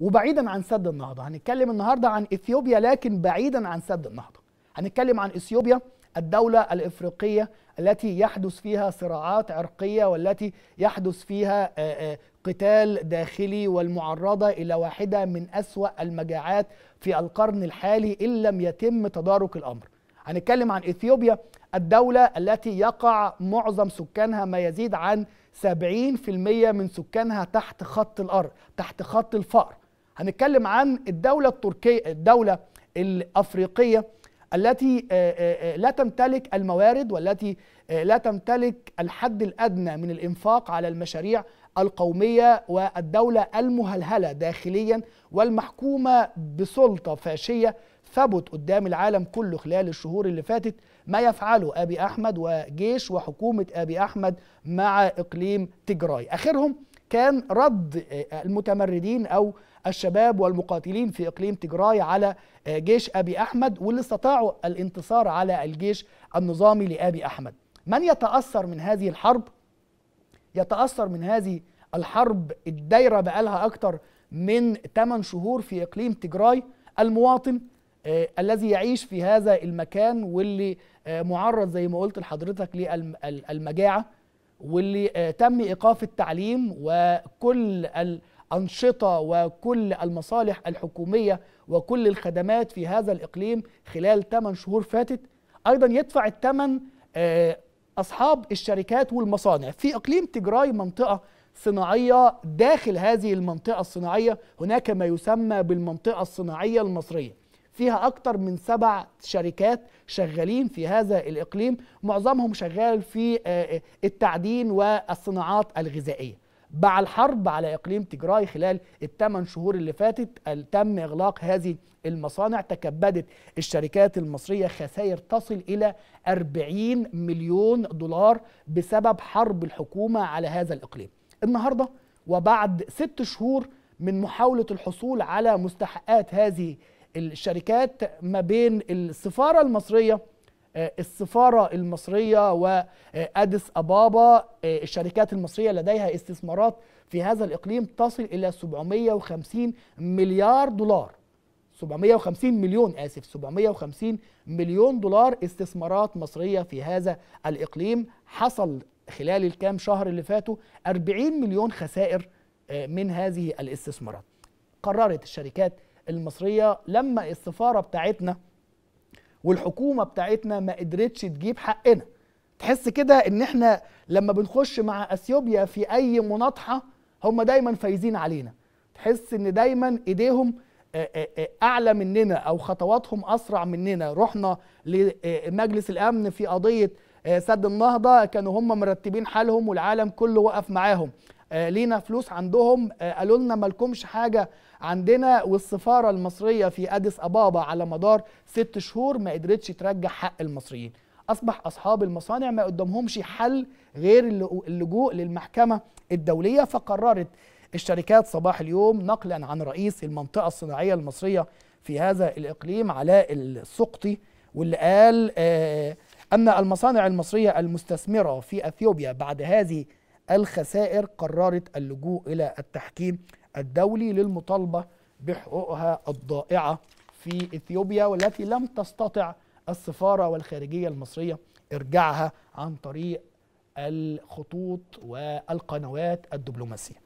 وبعيدا عن سد النهضه هنتكلم النهارده عن اثيوبيا لكن بعيدا عن سد النهضه هنتكلم عن اثيوبيا الدولة الإفريقية التي يحدث فيها صراعات عرقية والتي يحدث فيها آه، آه، قتال داخلي والمعرضة إلى واحدة من أسوأ المجاعات في القرن الحالي إن لم يتم تدارك الأمر هنتكلم عن إثيوبيا الدولة التي يقع معظم سكانها ما يزيد عن 70% من سكانها تحت خط الأرض تحت خط الفقر هنتكلم عن الدولة التركية الدولة الأفريقية التي آه، آه، آه، لا تمتلك الموارد والتي لا تمتلك الحد الأدنى من الإنفاق على المشاريع القومية والدولة المهلهلة داخليا والمحكومة بسلطة فاشية ثبت قدام العالم كله خلال الشهور اللي فاتت ما يفعله أبي أحمد وجيش وحكومة أبي أحمد مع إقليم تجراي آخرهم كان رد آه، المتمردين أو الشباب والمقاتلين في إقليم تجراي على آه، جيش أبي أحمد واللي استطاعوا الانتصار على الجيش النظامي لأبي أحمد من يتأثر من هذه الحرب؟ يتأثر من هذه الحرب الدايرة بقالها اكثر من 8 شهور في إقليم تجراي المواطن آه، الذي يعيش في هذا المكان واللي معرض زي ما قلت لحضرتك للمجاعة واللي آه، تم ايقاف التعليم وكل الانشطه وكل المصالح الحكوميه وكل الخدمات في هذا الاقليم خلال 8 شهور فاتت ايضا يدفع الثمن آه، اصحاب الشركات والمصانع في اقليم تجراي منطقه صناعيه داخل هذه المنطقه الصناعيه هناك ما يسمى بالمنطقه الصناعيه المصريه فيها أكتر من سبع شركات شغالين في هذا الإقليم معظمهم شغال في آه، آه، التعدين والصناعات الغذائية مع الحرب على اقليم تجراي خلال الثمان شهور اللي فاتت تم اغلاق هذه المصانع تكبدت الشركات المصريه خسائر تصل الى 40 مليون دولار بسبب حرب الحكومه على هذا الاقليم. النهارده وبعد ست شهور من محاوله الحصول على مستحقات هذه الشركات ما بين السفاره المصريه آه، السفاره المصريه واديس آه، ابابا آه، الشركات المصريه لديها استثمارات في هذا الاقليم تصل الى 750 مليار دولار 750 مليون اسف 750 مليون دولار استثمارات مصريه في هذا الاقليم حصل خلال الكام شهر اللي فاتوا 40 مليون خسائر من هذه الاستثمارات قررت الشركات المصريه لما السفاره بتاعتنا والحكومه بتاعتنا ما قدرتش تجيب حقنا تحس كده ان احنا لما بنخش مع اثيوبيا في اي مناطحه هم دايما فايزين علينا تحس ان دايما ايديهم اعلى مننا او خطواتهم اسرع مننا رحنا لمجلس الامن في قضيه سد النهضه كانوا هم مرتبين حالهم والعالم كله وقف معاهم آه، لينا فلوس عندهم آه، قالوا لنا مالكمش حاجه عندنا والسفاره المصريه في اديس ابابا على مدار ست شهور ما قدرتش ترجع حق المصريين اصبح اصحاب المصانع ما قدامهمش حل غير اللجوء للمحكمه الدوليه فقررت الشركات صباح اليوم نقلا عن رئيس المنطقه الصناعيه المصريه في هذا الاقليم علاء السقطي واللي قال آه ان المصانع المصريه المستثمره في اثيوبيا بعد هذه الخسائر قررت اللجوء إلى التحكيم الدولي للمطالبة بحقوقها الضائعة في إثيوبيا والتي لم تستطع السفارة والخارجية المصرية إرجاعها عن طريق الخطوط والقنوات الدبلوماسية